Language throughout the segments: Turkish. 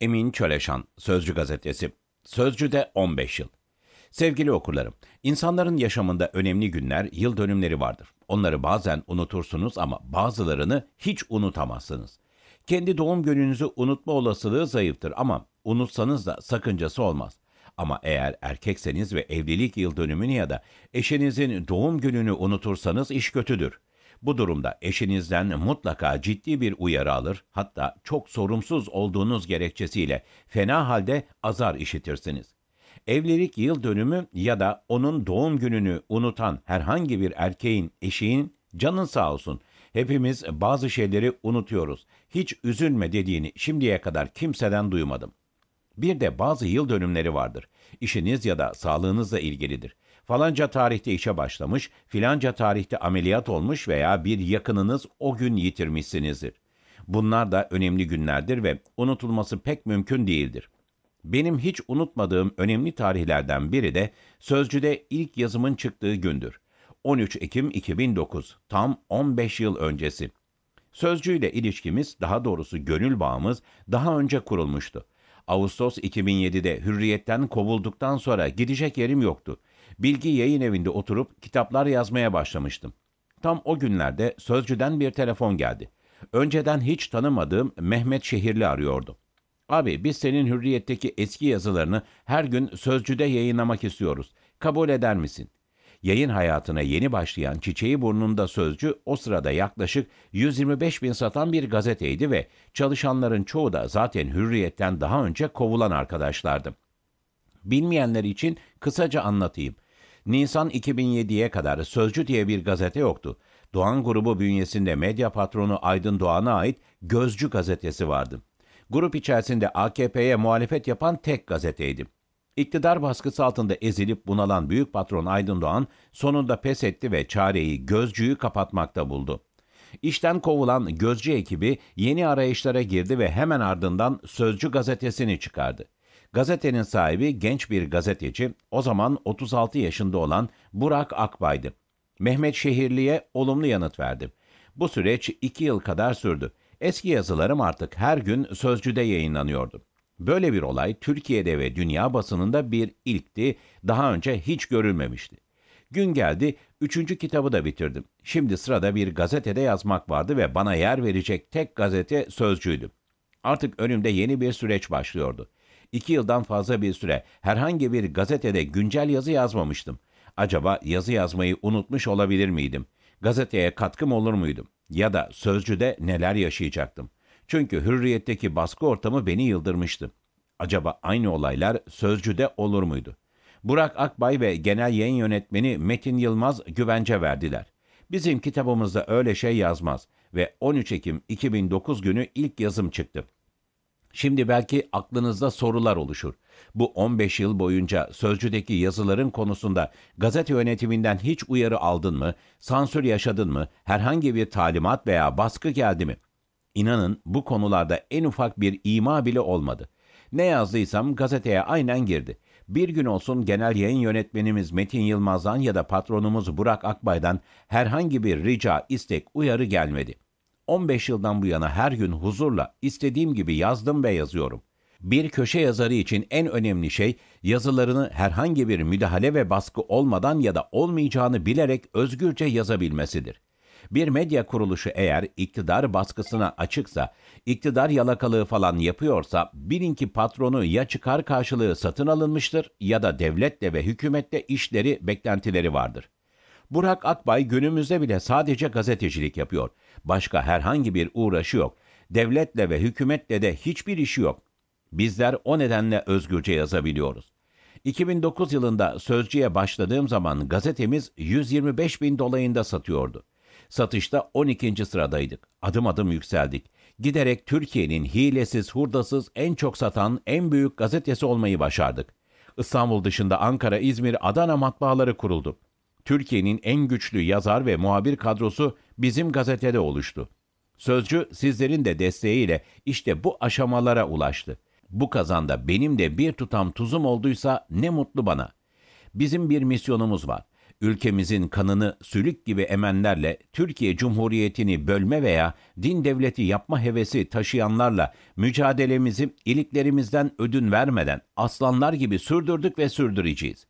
Emin Çöleşan, Sözcü Gazetesi. Sözcü'de 15 yıl. Sevgili okurlarım, insanların yaşamında önemli günler, yıl dönümleri vardır. Onları bazen unutursunuz ama bazılarını hiç unutamazsınız. Kendi doğum gününüzü unutma olasılığı zayıftır ama unutsanız da sakıncası olmaz. Ama eğer erkekseniz ve evlilik yıl dönümünü ya da eşinizin doğum gününü unutursanız iş kötüdür. Bu durumda eşinizden mutlaka ciddi bir uyarı alır, hatta çok sorumsuz olduğunuz gerekçesiyle fena halde azar işitirsiniz. Evlilik yıl dönümü ya da onun doğum gününü unutan herhangi bir erkeğin, eşiğin canın sağ olsun. Hepimiz bazı şeyleri unutuyoruz. Hiç üzülme dediğini şimdiye kadar kimseden duymadım. Bir de bazı yıl dönümleri vardır. İşiniz ya da sağlığınızla ilgilidir falanca tarihte işe başlamış, filanca tarihte ameliyat olmuş veya bir yakınınız o gün yitirmişsinizdir. Bunlar da önemli günlerdir ve unutulması pek mümkün değildir. Benim hiç unutmadığım önemli tarihlerden biri de Sözcü'de ilk yazımın çıktığı gündür. 13 Ekim 2009, tam 15 yıl öncesi. Sözcüyle ilişkimiz, daha doğrusu gönül bağımız daha önce kurulmuştu. Ağustos 2007'de hürriyetten kovulduktan sonra gidecek yerim yoktu. Bilgi Yayın Evi'nde oturup kitaplar yazmaya başlamıştım. Tam o günlerde Sözcü'den bir telefon geldi. Önceden hiç tanımadığım Mehmet Şehirli arıyordu. Abi biz senin hürriyetteki eski yazılarını her gün Sözcü'de yayınlamak istiyoruz. Kabul eder misin? Yayın hayatına yeni başlayan Çiçeği Burnunda Sözcü o sırada yaklaşık 125 bin satan bir gazeteydi ve çalışanların çoğu da zaten hürriyetten daha önce kovulan arkadaşlardı. Bilmeyenler için kısaca anlatayım. Nisan 2007'ye kadar Sözcü diye bir gazete yoktu. Doğan grubu bünyesinde medya patronu Aydın Doğan'a ait Gözcü gazetesi vardı. Grup içerisinde AKP'ye muhalefet yapan tek gazeteydi. İktidar baskısı altında ezilip bunalan büyük patron Aydın Doğan sonunda pes etti ve çareyi Gözcü'yü kapatmakta buldu. İşten kovulan Gözcü ekibi yeni arayışlara girdi ve hemen ardından Sözcü gazetesini çıkardı. Gazetenin sahibi genç bir gazeteci, o zaman 36 yaşında olan Burak Akbay'dı. Mehmet Şehirli'ye olumlu yanıt verdi. Bu süreç 2 yıl kadar sürdü. Eski yazılarım artık her gün Sözcü'de yayınlanıyordu. Böyle bir olay Türkiye'de ve dünya basınında bir ilkti, daha önce hiç görülmemişti. Gün geldi, üçüncü kitabı da bitirdim. Şimdi sırada bir gazetede yazmak vardı ve bana yer verecek tek gazete Sözcü'ydü. Artık önümde yeni bir süreç başlıyordu. 2 yıldan fazla bir süre herhangi bir gazetede güncel yazı yazmamıştım. Acaba yazı yazmayı unutmuş olabilir miydim? Gazeteye katkım olur muydum? Ya da sözcüde neler yaşayacaktım? Çünkü hürriyetteki baskı ortamı beni yıldırmıştı. Acaba aynı olaylar sözcüde olur muydu? Burak Akbay ve genel yayın yönetmeni Metin Yılmaz güvence verdiler. Bizim kitabımızda öyle şey yazmaz ve 13 Ekim 2009 günü ilk yazım çıktı. Şimdi belki aklınızda sorular oluşur. Bu 15 yıl boyunca sözcüdeki yazıların konusunda gazete yönetiminden hiç uyarı aldın mı, sansür yaşadın mı, herhangi bir talimat veya baskı geldi mi? İnanın bu konularda en ufak bir ima bile olmadı. Ne yazdıysam gazeteye aynen girdi. Bir gün olsun genel yayın yönetmenimiz Metin Yılmaz'dan ya da patronumuz Burak Akbay'dan herhangi bir rica, istek, uyarı gelmedi.'' 15 yıldan bu yana her gün huzurla istediğim gibi yazdım ve yazıyorum. Bir köşe yazarı için en önemli şey yazılarını herhangi bir müdahale ve baskı olmadan ya da olmayacağını bilerek özgürce yazabilmesidir. Bir medya kuruluşu eğer iktidar baskısına açıksa, iktidar yalakalığı falan yapıyorsa bilin ki patronu ya çıkar karşılığı satın alınmıştır ya da devletle ve hükümette işleri, beklentileri vardır. Burak Akbay günümüzde bile sadece gazetecilik yapıyor. Başka herhangi bir uğraşı yok. Devletle ve hükümetle de hiçbir işi yok. Bizler o nedenle özgürce yazabiliyoruz. 2009 yılında Sözcü'ye başladığım zaman gazetemiz 125 bin dolayında satıyordu. Satışta 12. sıradaydık. Adım adım yükseldik. Giderek Türkiye'nin hilesiz, hurdasız en çok satan en büyük gazetesi olmayı başardık. İstanbul dışında Ankara, İzmir, Adana matbaaları kuruldu. Türkiye'nin en güçlü yazar ve muhabir kadrosu bizim gazetede oluştu. Sözcü sizlerin de desteğiyle işte bu aşamalara ulaştı. Bu kazanda benim de bir tutam tuzum olduysa ne mutlu bana. Bizim bir misyonumuz var. Ülkemizin kanını sülük gibi emenlerle Türkiye Cumhuriyeti'ni bölme veya din devleti yapma hevesi taşıyanlarla mücadelemizi iliklerimizden ödün vermeden aslanlar gibi sürdürdük ve sürdüreceğiz.''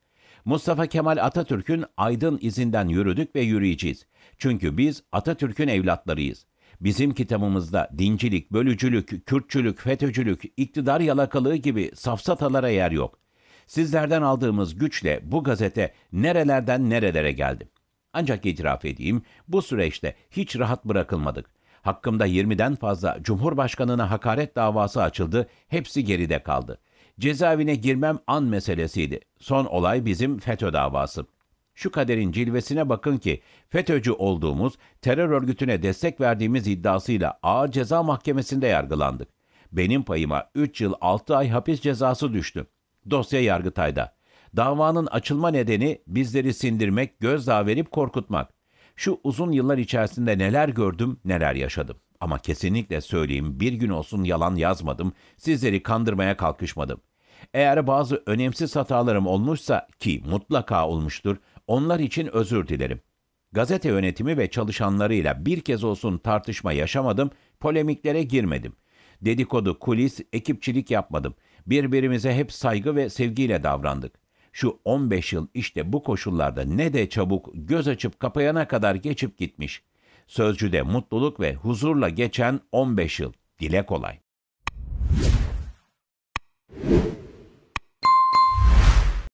Mustafa Kemal Atatürk'ün aydın izinden yürüdük ve yürüyeceğiz. Çünkü biz Atatürk'ün evlatlarıyız. Bizim kitabımızda dincilik, bölücülük, Kürtçülük, FETÖ'cülük, iktidar yalakalığı gibi safsatalara yer yok. Sizlerden aldığımız güçle bu gazete nerelerden nerelere geldi. Ancak itiraf edeyim bu süreçte hiç rahat bırakılmadık. Hakkımda 20'den fazla Cumhurbaşkanına hakaret davası açıldı, hepsi geride kaldı. Cezaevine girmem an meselesiydi. Son olay bizim FETÖ davası. Şu kaderin cilvesine bakın ki FETÖ'cü olduğumuz, terör örgütüne destek verdiğimiz iddiasıyla Ağır Ceza Mahkemesi'nde yargılandık. Benim payıma 3 yıl 6 ay hapis cezası düştü. Dosya Yargıtay'da. Davanın açılma nedeni bizleri sindirmek, gözdağı verip korkutmak. Şu uzun yıllar içerisinde neler gördüm, neler yaşadım. Ama kesinlikle söyleyeyim bir gün olsun yalan yazmadım, sizleri kandırmaya kalkışmadım. Eğer bazı önemsiz hatalarım olmuşsa ki mutlaka olmuştur, onlar için özür dilerim. Gazete yönetimi ve çalışanlarıyla bir kez olsun tartışma yaşamadım, polemiklere girmedim. Dedikodu, kulis, ekipçilik yapmadım. Birbirimize hep saygı ve sevgiyle davrandık. Şu 15 yıl işte bu koşullarda ne de çabuk göz açıp kapayana kadar geçip gitmiş. Sözcüde mutluluk ve huzurla geçen 15 yıl dile kolay.